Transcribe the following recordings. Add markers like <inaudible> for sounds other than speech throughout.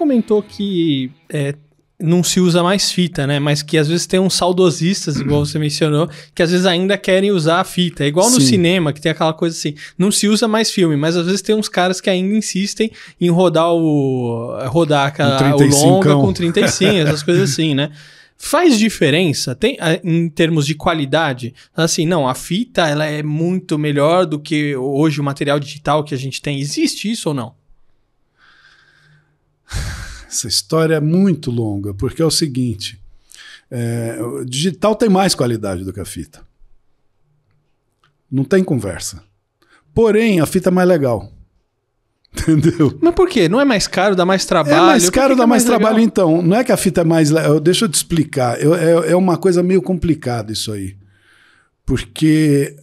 comentou que é, não se usa mais fita, né? Mas que às vezes tem uns saudosistas, igual você mencionou, que às vezes ainda querem usar a fita. É igual Sim. no cinema, que tem aquela coisa assim, não se usa mais filme, mas às vezes tem uns caras que ainda insistem em rodar o rodar aquela, o longa com 35, essas <laughs> coisas assim, né? Faz diferença tem, em termos de qualidade? Assim, não, a fita ela é muito melhor do que hoje o material digital que a gente tem. Existe isso ou não? essa história é muito longa, porque é o seguinte: é, o digital tem mais qualidade do que a fita. Não tem conversa. Porém, a fita é mais legal. <laughs> Entendeu? Mas por quê? Não é mais caro, dá mais trabalho? É mais caro, é dá é mais, mais trabalho, então. Não é que a fita é mais. Le... Deixa eu te explicar. Eu, é, é uma coisa meio complicada isso aí. Porque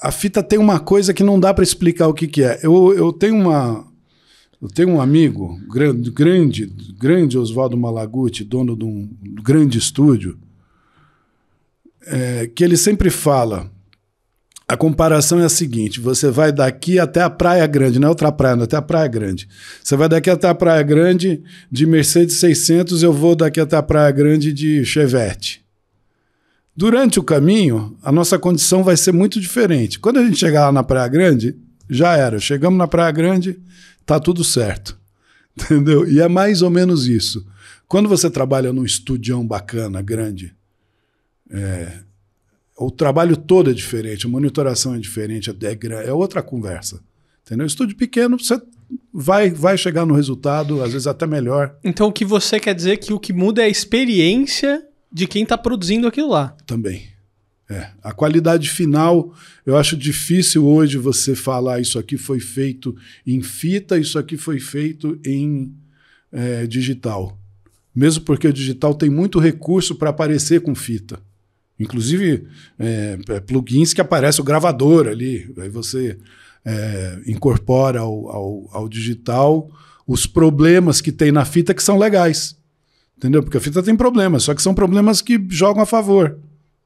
a fita tem uma coisa que não dá para explicar o que, que é. Eu, eu tenho uma, eu tenho um amigo, grande, grande, grande Oswaldo Malaguti, dono de um grande estúdio, é, que ele sempre fala. A comparação é a seguinte: você vai daqui até a Praia Grande, não é outra praia, não, é até a Praia Grande. Você vai daqui até a Praia Grande de Mercedes 600, eu vou daqui até a Praia Grande de Chevette. Durante o caminho, a nossa condição vai ser muito diferente. Quando a gente chegar lá na Praia Grande, já era. Chegamos na Praia Grande, tá tudo certo. <laughs> Entendeu? E é mais ou menos isso. Quando você trabalha num estudião bacana, grande, é, o trabalho todo é diferente, a monitoração é diferente, é, é, é outra conversa. Entendeu? Estúdio pequeno, você vai, vai chegar no resultado, às vezes até melhor. Então o que você quer dizer é que o que muda é a experiência de quem está produzindo aquilo lá. Também. É, a qualidade final, eu acho difícil hoje você falar isso aqui foi feito em fita, isso aqui foi feito em é, digital. Mesmo porque o digital tem muito recurso para aparecer com fita. Inclusive, é, é, plugins que aparece o gravador ali. Aí você é, incorpora ao, ao, ao digital os problemas que tem na fita que são legais. Entendeu? Porque a fita tem problemas, só que são problemas que jogam a favor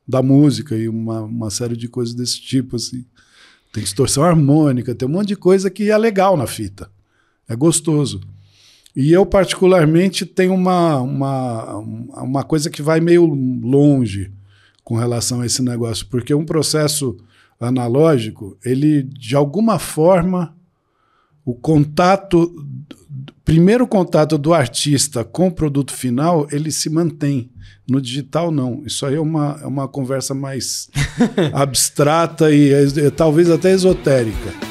da música e uma, uma série de coisas desse tipo, assim. Tem distorção harmônica, tem um monte de coisa que é legal na fita. É gostoso. E eu, particularmente, tenho uma, uma, uma coisa que vai meio longe com relação a esse negócio, porque um processo analógico, ele, de alguma forma, o contato, primeiro contato do artista com o produto final, ele se mantém. No digital, não. Isso aí é uma, é uma conversa mais <laughs> abstrata e é, é, talvez até esotérica.